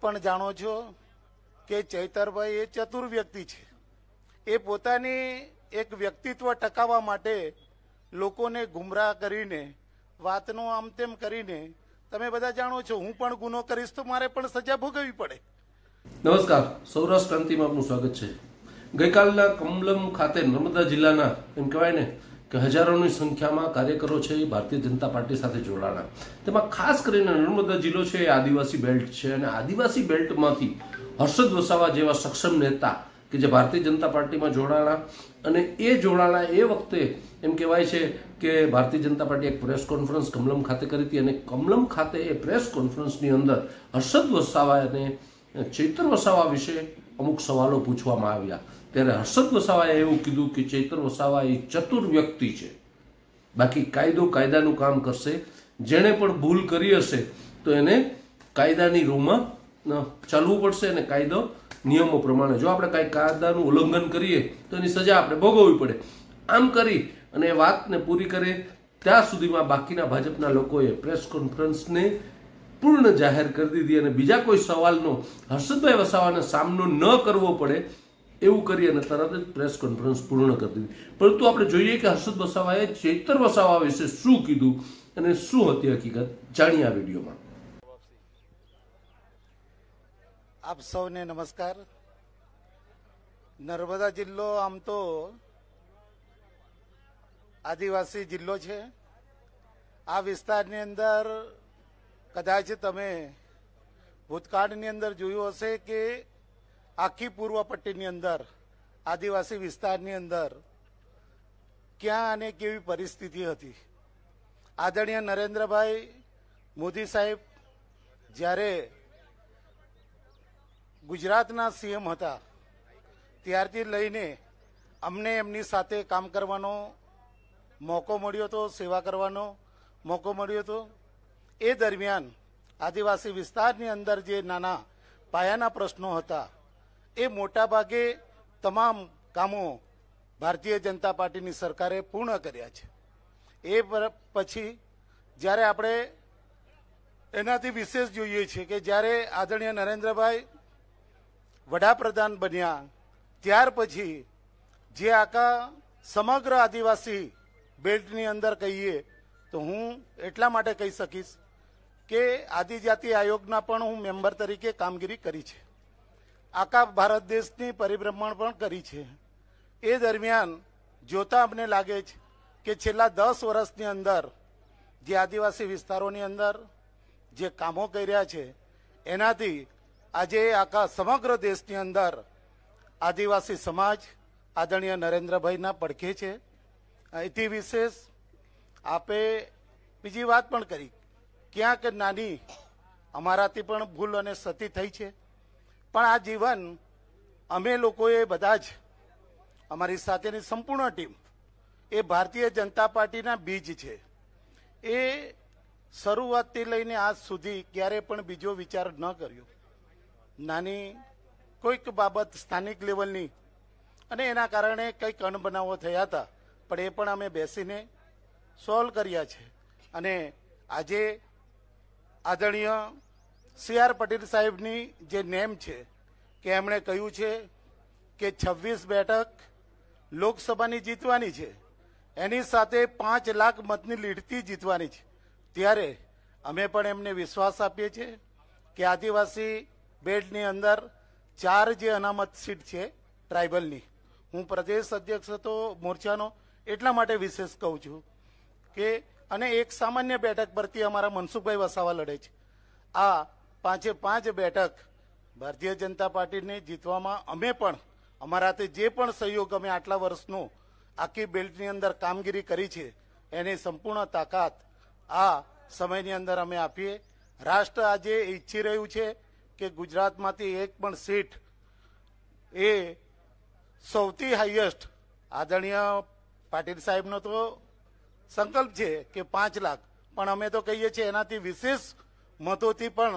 પણ જાણો છો કે ચૈતરભાઈ એ ચતુર વ્યક્તિ છે એ પોતાની એક વ્યક્તિત્વ ટકાવવા માટે લોકોને ગુમરાહ કરીને વાતનો આમ તેમ કરીને તમે બધા જાણો છો હું પણ ગુનો કરીશ તો મારે પણ સજા ભોગવવી પડે નમસ્કાર સૌરાષ્ટ્ર ક્રાંતિમાં આપનું સ્વાગત છે ગઈકાલના કમલમ ખાતે નર્મદા જિલ્લાના એમ કહેવાય ને કે હજારોની સંખ્યામાં કાર્યકરો છે એ ભારતીય જનતા પાર્ટી સાથે જોડાણા તેમાં ખાસ કરીને નર્મદા જિલ્લો છે એ આદિવાસી બેલ્ટ છે અને આદિવાસી બેલ્ટમાંથી હર્ષદ વસાવા જેવા સક્ષમ નેતા કે જે ભારતીય જનતા પાર્ટીમાં જોડાણા અને એ જોડાણા એ વખતે એમ કહેવાય છે કે ભારતીય જનતા પાર્ટી એક પ્રેસ કોન્ફરન્સ કમલમ ખાતે કરી હતી અને કમલમ ખાતે એ પ્રેસ કોન્ફરન્સની અંદર હર્ષદ વસાવા અને ચૈતર વસાવા વિશે અમુક સવાલો પૂછવામાં આવ્યા ત્યારે હર્ષદ વસાવાએ એવું કીધું કે ચૈતર વસાવા એ ચતુર વ્યક્તિ છે બાકી કાયદો કાયદાનું કામ કરશે જેણે પણ ભૂલ કરી હશે તો એને કાયદાની રૂમમાં ચાલવું પડશે અને કાયદો નિયમો પ્રમાણે જો આપણે કાંઈ કાયદાનું ઉલ્લંઘન કરીએ તો એની સજા આપણે ભોગવવી પડે આમ કરી અને એ વાતને પૂરી કરે ત્યાં સુધીમાં બાકીના ભાજપના લોકોએ પ્રેસ કોન્ફરન્સને પૂર્ણ જાહેર કરી દીધી અને બીજા કોઈ સવાલનો હર્ષદભાઈ વસાવાનો સામનો ન કરવો પડે એવું કરી અને તરત જ પ્રેસ કોન્ફરન્સ પૂર્ણ કરી દીધી પરંતુ આપણે જોઈએ કે હર્ષદ વસાવાએ ચેતર વસાવા વિશે શું કીધું અને શું હતી હકીકત જાણીએ આ વિડીયોમાં આપ સૌને નમસ્કાર નર્મદા જિલ્લો આમ તો આદિવાસી જિલ્લો છે આ વિસ્તારની અંદર કદાચ તમે ભૂતકાળની અંદર જોયું હશે કે આખી પૂર્વ પટ્ટીની અંદર આદિવાસી વિસ્તારની અંદર ક્યાં અને કેવી પરિસ્થિતિ હતી આદરણીય નરેન્દ્રભાઈ મોદી સાહેબ જ્યારે ગુજરાતના સીએમ હતા ત્યારથી લઈને અમને એમની સાથે કામ કરવાનો મોકો મળ્યો હતો સેવા કરવાનો મોકો મળ્યો હતો એ દરમિયાન આદિવાસી વિસ્તારની અંદર જે નાના પાયાના પ્રશ્નો હતા એ મોટા ભાગે તમામ કામો ભારતીય જનતા પાર્ટીની સરકારે પૂર્ણ કર્યા છે એ પછી જ્યારે આપણે એનાથી વિશેષ જોઈએ છીએ કે જ્યારે આદરણીય નરેન્દ્રભાઈ વડાપ્રધાન બન્યા ત્યાર પછી જે આખા સમગ્ર આદિવાસી બેલ્ટની અંદર કહીએ તો હું એટલા માટે કહી શકીશ કે આદિજાતિ આયોગના પણ હું મેમ્બર તરીકે કામગીરી કરી છે આખા ભારત દેશની પરિભ્રમણ પણ કરી છે એ દરમિયાન જોતા અમને લાગે છે કે છેલ્લા દસ વર્ષની અંદર જે આદિવાસી વિસ્તારોની અંદર જે કામો કર્યા છે એનાથી આજે આખા સમગ્ર દેશની અંદર આદિવાસી સમાજ આદરણીય નરેન્દ્રભાઈના પડખે છે એથી વિશેષ આપે બીજી વાત પણ કરી ક્યાંક નાની અમારાથી પણ ભૂલ અને સતી થઈ છે પણ આ જીવન અમે લોકોએ બધા જ અમારી સાથેની સંપૂર્ણ ટીમ એ ભારતીય જનતા પાર્ટીના બીજ છે એ શરૂઆતથી લઈને આજ સુધી ક્યારે પણ બીજો વિચાર ન કર્યો નાની કોઈક બાબત સ્થાનિક લેવલની અને એના કારણે કંઈક અણબનાવો થયા હતા પણ એ પણ અમે બેસીને સોલ્વ કર્યા છે અને આજે આદરણીય સી આર પટેલ સાહેબની જે નેમ છે કે એમણે કહ્યું છે કે છવ્વીસ બેઠક લોકસભાની જીતવાની છે એની સાથે પાંચ લાખ મતની લીડતી જીતવાની છે ત્યારે અમે પણ એમને વિશ્વાસ આપીએ છીએ કે આદિવાસી બેડની અંદર ચાર જે અનામત સીટ છે ટ્રાઇબલની હું પ્રદેશ અધ્યક્ષ હતો મોરચાનો એટલા માટે વિશેષ કહું છું કે અને એક સામાન્ય બેઠક પરથી અમારા મનસુખભાઈ વસાવા લડે છે આ પાંચે પાંચ બેઠક ભારતીય જનતા પાર્ટીને જીતવામાં અમે પણ અમારા અમારાથી જે પણ સહયોગ અમે આટલા વર્ષનો આખી બેલ્ટની અંદર કામગીરી કરી છે એની સંપૂર્ણ તાકાત આ સમયની અંદર અમે આપીએ રાષ્ટ્ર આજે ઈચ્છી રહ્યું છે કે ગુજરાતમાંથી એક પણ સીટ એ સૌથી હાઈએસ્ટ આદરણીય પાટીલ સાહેબનો તો સંકલ્પ છે કે પાંચ લાખ પણ અમે તો કહીએ છીએ એનાથી વિશેષ મતોથી પણ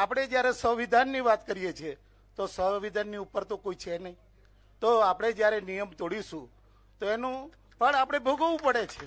આપણે જ્યારે સંવિધાનની વાત કરીએ છીએ તો સંવિધાનની ઉપર તો કોઈ છે નહીં તો આપણે જ્યારે નિયમ તોડીશું તો એનું પણ આપણે ભોગવવું પડે છે